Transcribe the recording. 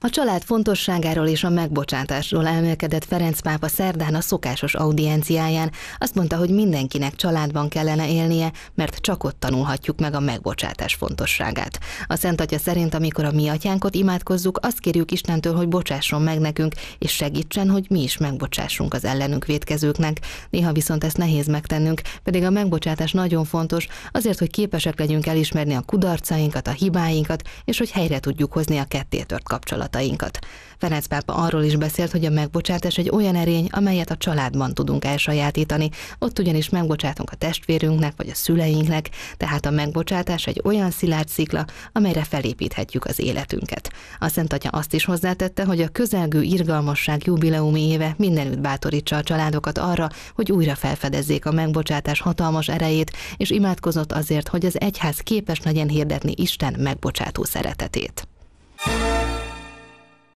A család fontosságáról és a megbocsátásról elmélkedett Ferenc pápa szerdán a szokásos audienciáján. Azt mondta, hogy mindenkinek családban kellene élnie, mert csak ott tanulhatjuk meg a megbocsátás fontosságát. A Szent Atya szerint, amikor a mi atyánkot imádkozzuk, azt kérjük Istentől, hogy bocsásson meg nekünk, és segítsen, hogy mi is megbocsássunk az ellenünk vétkezőknek. Néha viszont ezt nehéz megtennünk, pedig a megbocsátás nagyon fontos, azért, hogy képesek legyünk elismerni a kudarcainkat, a hibáinkat, és hogy helyre tudjuk hozni a kettétört kapcsolatot kapcsolatainkat. Ferenc pápa arról is beszélt, hogy a megbocsátás egy olyan erény, amelyet a családban tudunk elsajátítani. Ott ugyanis megbocsátunk a testvérünknek vagy a szüleinknek, tehát a megbocsátás egy olyan szilárd szikla, amelyre felépíthetjük az életünket. A Szent Atya azt is hozzátette, hogy a közelgő irgalmasság jubileumi éve mindenütt bátorítsa a családokat arra, hogy újra felfedezzék a megbocsátás hatalmas erejét, és imádkozott azért, hogy az egyház képes legyen hirdetni Isten megbocsátó szeretetét.